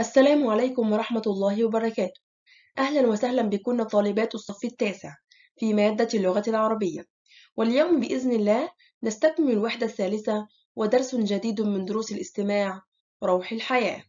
السلام عليكم ورحمة الله وبركاته أهلا وسهلا بكم طالبات الصف التاسع في مادة اللغة العربية واليوم بإذن الله نستكمل الوحدة الثالثة ودرس جديد من دروس الاستماع روح الحياة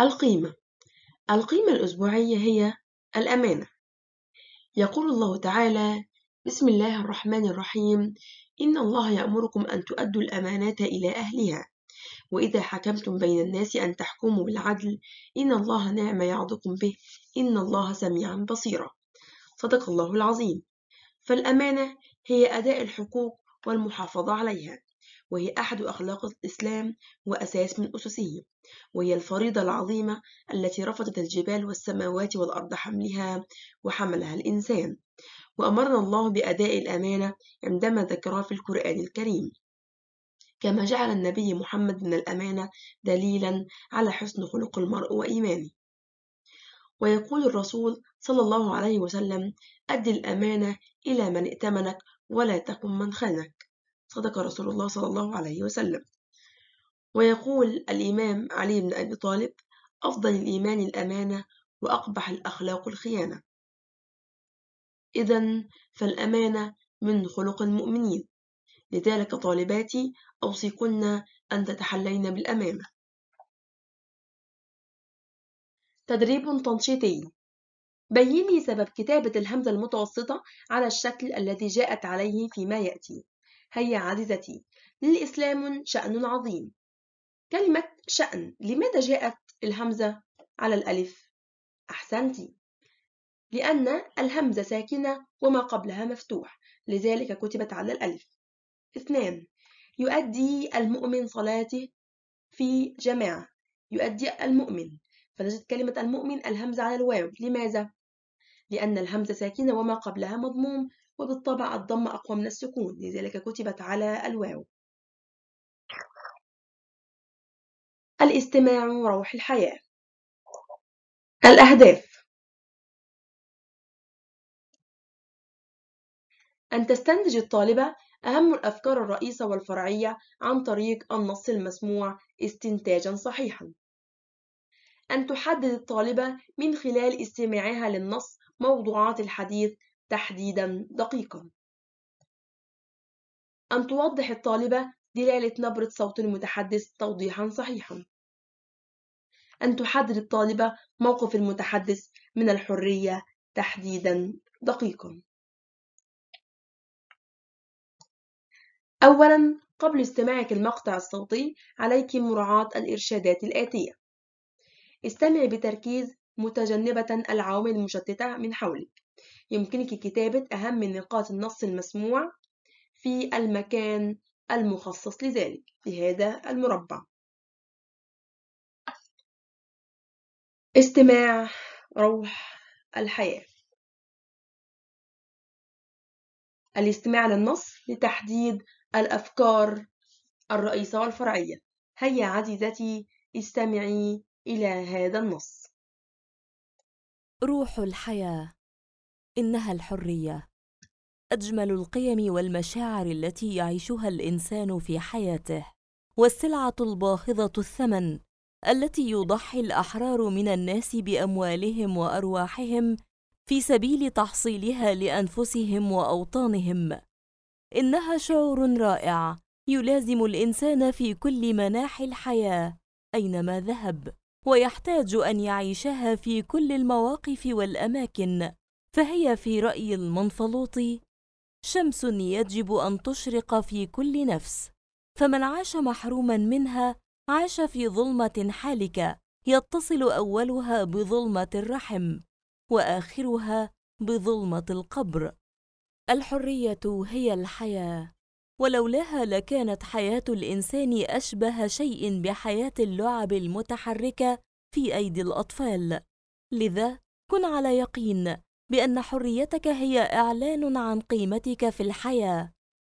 القيمة القيمة الأسبوعية هي الأمانة يقول الله تعالى بسم الله الرحمن الرحيم إن الله يأمركم أن تؤدوا الأمانات إلى أهلها وإذا حكمتم بين الناس أن تحكموا بالعدل إن الله نعم يعظكم به إن الله سميعا بصيرا صدق الله العظيم فالأمانة هي أداء الحقوق والمحافظة عليها وهي أحد أخلاق الإسلام وأساس من أسسه وهي الفريضة العظيمة التي رفضت الجبال والسماوات والأرض حملها وحملها الإنسان وأمرنا الله بأداء الأمانة عندما ذكرها في القرآن الكريم كما جعل النبي محمد من الأمانة دليلا على حسن خلق المرء وإيمانه ويقول الرسول صلى الله عليه وسلم أد الأمانة إلى من ائتمنك ولا تكن من خانك صدق رسول الله صلى الله عليه وسلم ويقول الإمام علي بن أبي طالب أفضل الإيمان الأمانة وأقبح الأخلاق الخيانة إذا فالأمانة من خلق المؤمنين لذلك طالباتي أوصيكن أن تتحلين بالأمانة تدريب تنشيطي بيني سبب كتابة الهمزة المتوسطة على الشكل الذي جاءت عليه فيما يأتي هيا عزيزتي للإسلام شأن عظيم كلمة شأن لماذا جاءت الهمزة على الألف؟ أحسنتي لأن الهمزة ساكنة وما قبلها مفتوح لذلك كتبت على الألف اثنان يؤدي المؤمن صلاته في جماعة يؤدي المؤمن فنجد كلمة المؤمن الهمزة على الواو لماذا؟ لأن الهمزة ساكنة وما قبلها مضموم وبالطبع الضم أقوى من السكون لذلك كتبت على الواو الاستماع روح الحياة الأهداف أن تستنتج الطالبة أهم الأفكار الرئيسة والفرعية عن طريق النص المسموع استنتاجًا صحيحًا. أن تحدد الطالبة من خلال استماعها للنص موضوعات الحديث تحديدًا دقيقًا. أن توضح الطالبة دلالة نبرة صوت المتحدث توضيحًا صحيحًا. أن تحدد الطالبة موقف المتحدث من الحرية تحديدًا دقيقًا. أولاً قبل استماعك المقطع الصوتي عليك مراعاة الإرشادات الآتية استمع بتركيز متجنبة العوامل المشتتة من حولك يمكنك كتابة أهم نقاط النص المسموع في المكان المخصص لذلك في هذا المربع استماع روح الحياة الاستماع للنص لتحديد الأفكار الرئيسة والفرعية هيا عزيزتي استمعي إلى هذا النص روح الحياة إنها الحرية أجمل القيم والمشاعر التي يعيشها الإنسان في حياته والسلعة الباهظة الثمن التي يضحي الأحرار من الناس بأموالهم وأرواحهم في سبيل تحصيلها لأنفسهم وأوطانهم إنها شعور رائع يلازم الإنسان في كل مناحي الحياة أينما ذهب ويحتاج أن يعيشها في كل المواقف والأماكن فهي في رأي المنفلوطي شمس يجب أن تشرق في كل نفس فمن عاش محروما منها عاش في ظلمة حالكة يتصل أولها بظلمة الرحم وآخرها بظلمة القبر الحريه هي الحياه ولولاها لكانت حياه الانسان اشبه شيء بحياه اللعب المتحركه في ايدي الاطفال لذا كن على يقين بان حريتك هي اعلان عن قيمتك في الحياه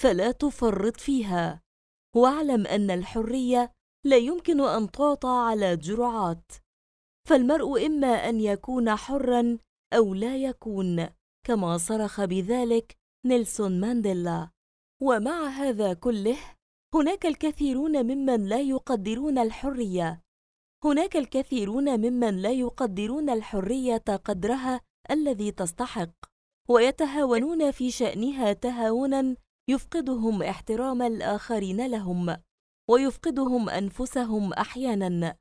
فلا تفرط فيها واعلم ان الحريه لا يمكن ان تعطى على جرعات فالمرء اما ان يكون حرا او لا يكون كما صرخ بذلك نيلسون مانديلا ومع هذا كله هناك الكثيرون ممن لا يقدرون الحريه هناك الكثيرون ممن لا يقدرون الحريه قدرها الذي تستحق ويتهاونون في شانها تهاونا يفقدهم احترام الاخرين لهم ويفقدهم انفسهم احيانا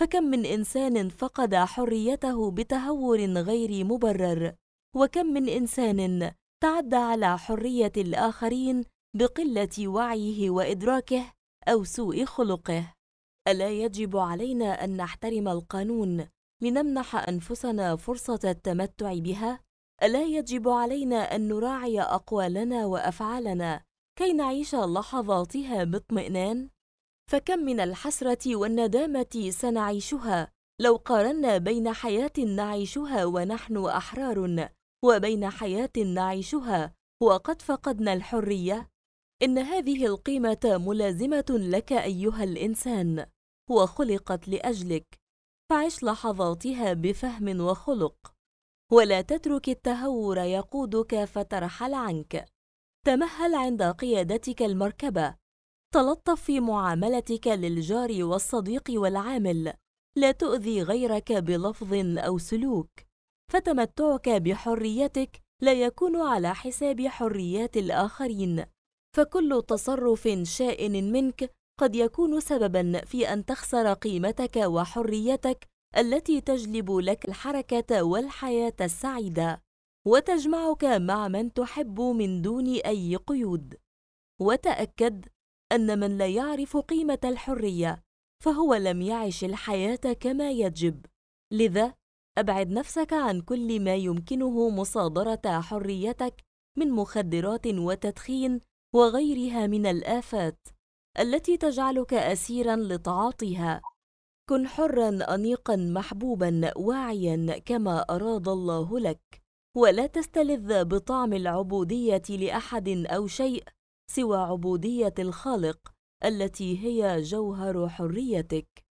فكم من انسان فقد حريته بتهور غير مبرر وكم من انسان تعدى على حريه الاخرين بقله وعيه وادراكه او سوء خلقه الا يجب علينا ان نحترم القانون لنمنح انفسنا فرصه التمتع بها الا يجب علينا ان نراعي اقوالنا وافعالنا كي نعيش لحظاتها باطمئنان فكم من الحسره والندامه سنعيشها لو قارنا بين حياه نعيشها ونحن احرار وبين حياه نعيشها وقد فقدنا الحريه ان هذه القيمه ملازمه لك ايها الانسان وخلقت لاجلك فعش لحظاتها بفهم وخلق ولا تترك التهور يقودك فترحل عنك تمهل عند قيادتك المركبه تلطف في معاملتك للجار والصديق والعامل لا تؤذي غيرك بلفظ او سلوك فتمتعك بحريتك لا يكون على حساب حريات الآخرين فكل تصرف شائن منك قد يكون سببا في أن تخسر قيمتك وحريتك التي تجلب لك الحركة والحياة السعيدة وتجمعك مع من تحب من دون أي قيود وتأكد أن من لا يعرف قيمة الحرية فهو لم يعش الحياة كما يجب لذا أبعد نفسك عن كل ما يمكنه مصادرة حريتك من مخدرات وتدخين وغيرها من الآفات التي تجعلك أسيرا لتعاطيها. كن حرا أنيقا محبوبا واعيا كما أراد الله لك، ولا تستلذ بطعم العبودية لأحد أو شيء سوى عبودية الخالق التي هي جوهر حريتك.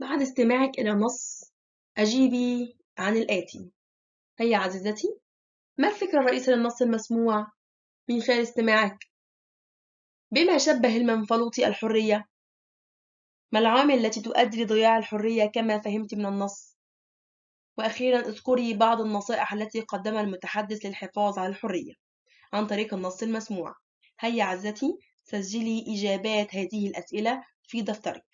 بعد استماعك إلى نص أجيبي عن الآتي هيا عزيزتي ما الفكرة الرئيسية للنص المسموع من خلال استماعك؟ بما شبه المنفلوط الحرية؟ ما العوامل التي تؤدي لضياع الحرية كما فهمت من النص؟ وأخيرا اذكري بعض النصائح التي قدمها المتحدث للحفاظ على الحرية عن طريق النص المسموع هيا عزتي سجلي إجابات هذه الأسئلة في دفترك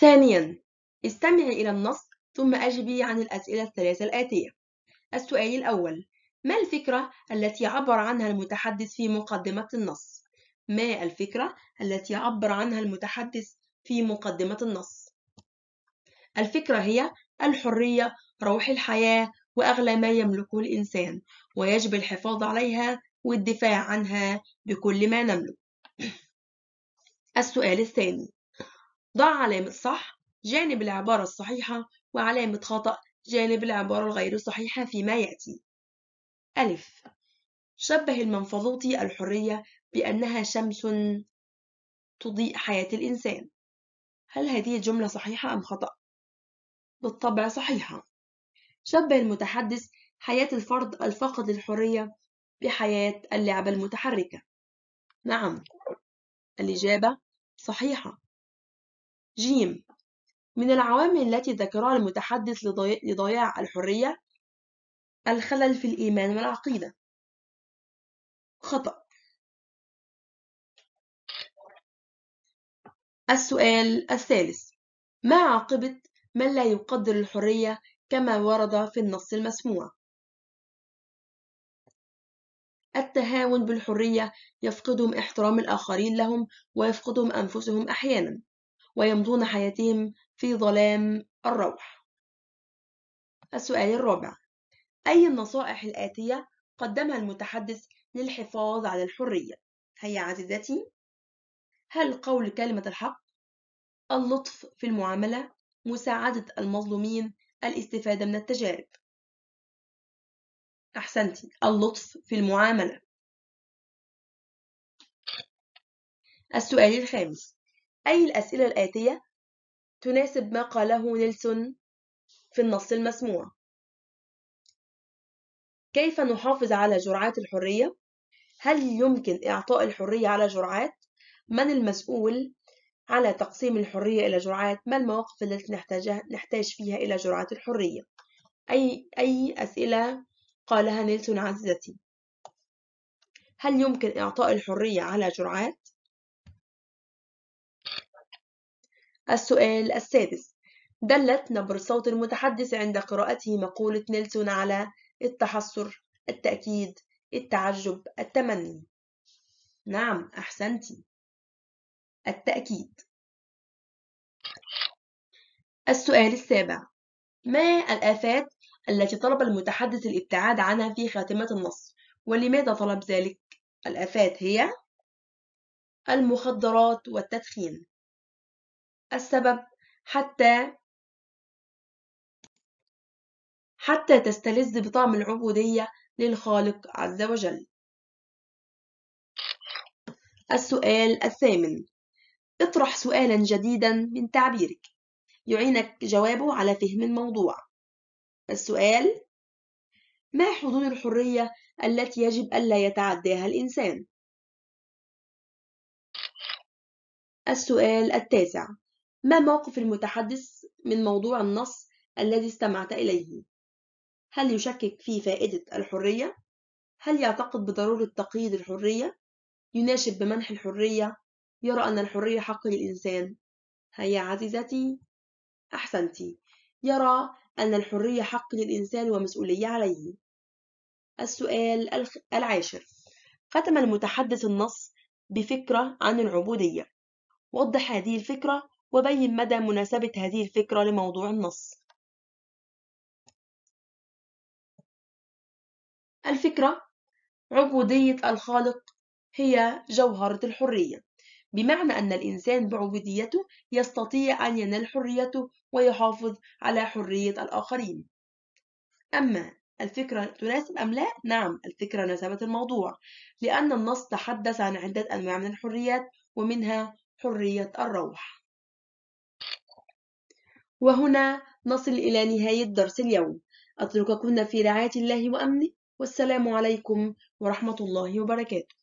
ثانيا استمعي إلى النص ثم أجبي عن الأسئلة الثلاثة الآتية السؤال الأول ما الفكرة التي عبر عنها المتحدث في مقدمة النص؟ ما الفكرة التي عبر عنها المتحدث في مقدمة النص؟ الفكرة هي الحرية، روح الحياة، وأغلى ما يملكه الإنسان، ويجب الحفاظ عليها والدفاع عنها بكل ما نملك. السؤال الثاني: ضع علامة صح جانب العبارة الصحيحة وعلامة خطأ جانب العبارة الغير صحيحة فيما يأتي ألف شبه المنفلوطي الحرية بأنها شمس تضيء حياة الإنسان هل هذه الجملة صحيحة أم خطأ؟ بالطبع صحيحة شبه المتحدث حياة الفرد الفاقد للحرية بحياة اللعبة المتحركة نعم الإجابة صحيحة ج من العوامل التي ذكرها المتحدث لضياع الحرية الخلل في الإيمان والعقيدة خطأ السؤال الثالث ما عاقبة من لا يقدر الحرية كما ورد في النص المسموع التهاون بالحرية يفقدهم احترام الآخرين لهم ويفقدهم أنفسهم أحيانا ويمضون حياتهم في ظلام الروح السؤال الرابع أي النصائح الآتية قدمها المتحدث للحفاظ على الحرية هيا عزيزتي هل قول كلمة الحق اللطف في المعاملة مساعدة المظلومين الاستفادة من التجارب أحسنتي اللطف في المعاملة السؤال الخامس أي الأسئلة الآتية تناسب ما قاله نيلسون في النص المسموع كيف نحافظ على جرعات الحرية؟ هل يمكن إعطاء الحرية على جرعات؟ من المسؤول على تقسيم الحرية إلى جرعات؟ ما المواقف التي نحتاجها نحتاج فيها إلى جرعات الحرية؟ أي أي أسئلة قالها نيلسون عزيزتي؟ هل يمكن إعطاء الحرية على جرعات؟ السؤال السادس دلت نبر صوت المتحدث عند قراءته مقولة نيلسون على التحسر التأكيد التعجب التمني نعم أحسنتِ التأكيد السؤال السابع ما الآفات التي طلب المتحدث الابتعاد عنها في خاتمة النص ولماذا طلب ذلك؟ الآفات هي المخدرات والتدخين السبب حتى حتى تستلذ بطعم العبودية للخالق عز وجل السؤال الثامن اطرح سؤالا جديدا من تعبيرك يعينك جوابه على فهم الموضوع السؤال ما حدود الحرية التي يجب ألا يتعداها الإنسان؟ السؤال التاسع ما موقف المتحدث من موضوع النص الذي استمعت إليه؟ هل يشكك في فائدة الحرية؟ هل يعتقد بضرورة تقييد الحرية؟ يناشد بمنح الحرية؟ يرى أن الحرية حق للإنسان؟ هيا عزيزتي أحسنتي يرى أن الحرية حق للإنسان ومسؤولية عليه السؤال العاشر ختم المتحدث النص بفكرة عن العبودية وضح هذه الفكرة وبين مدى مناسبة هذه الفكرة لموضوع النص الفكرة عبودية الخالق هي جوهرة الحرية بمعنى أن الإنسان بعبوديته يستطيع أن ينال حريته ويحافظ على حرية الآخرين أما الفكرة تناسب أم لا؟ نعم الفكرة ناسبت الموضوع لأن النص تحدث عن عدة أنواع من الحريات ومنها حرية الروح وهنا نصل إلى نهاية درس اليوم أترككن في رعاية الله وأمنه والسلام عليكم ورحمة الله وبركاته